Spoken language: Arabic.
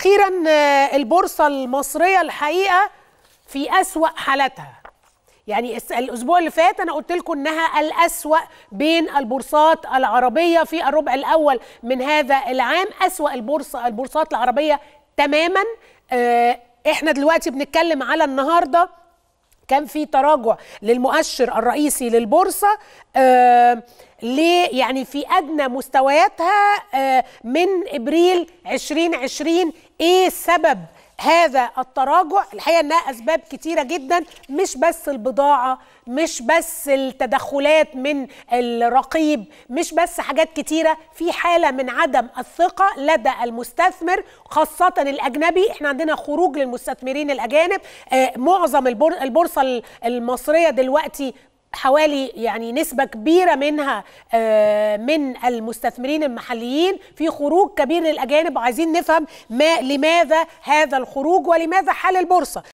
اخيرا آه، البورصه المصريه الحقيقه في اسوا حالتها يعني الاسبوع اللي فات انا قلت لكم انها الاسوا بين البورصات العربيه في الربع الاول من هذا العام اسوا البورصه البورصات العربيه تماما آه، احنا دلوقتي بنتكلم على النهارده كان في تراجع للمؤشر الرئيسي للبورصه آه ليه يعني في ادنى مستوياتها آه من ابريل 2020 ايه السبب هذا التراجع الحقيقه انها اسباب كتيره جدا مش بس البضاعه مش بس التدخلات من الرقيب مش بس حاجات كتيره في حاله من عدم الثقه لدى المستثمر خاصه الاجنبي احنا عندنا خروج للمستثمرين الاجانب آه، معظم البورصه المصريه دلوقتي حوالي يعني نسبة كبيرة منها آه، من المستثمرين المحليين في خروج كبير للأجانب وعايزين نفهم ما لماذا هذا الخروج ولماذا حال البورصة